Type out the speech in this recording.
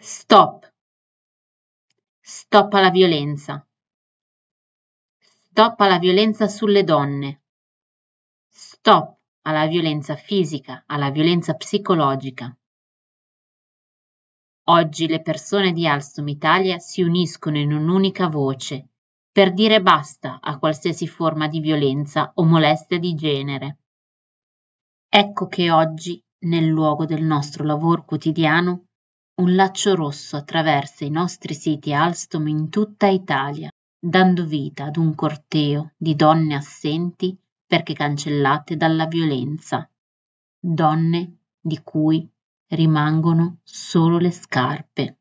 Stop. Stop alla violenza. Stop alla violenza sulle donne. Stop alla violenza fisica, alla violenza psicologica. Oggi le persone di Alstom Italia si uniscono in un'unica voce per dire basta a qualsiasi forma di violenza o molestia di genere. Ecco che oggi, nel luogo del nostro lavoro quotidiano, un laccio rosso attraversa i nostri siti Alstom in tutta Italia, dando vita ad un corteo di donne assenti perché cancellate dalla violenza, donne di cui rimangono solo le scarpe.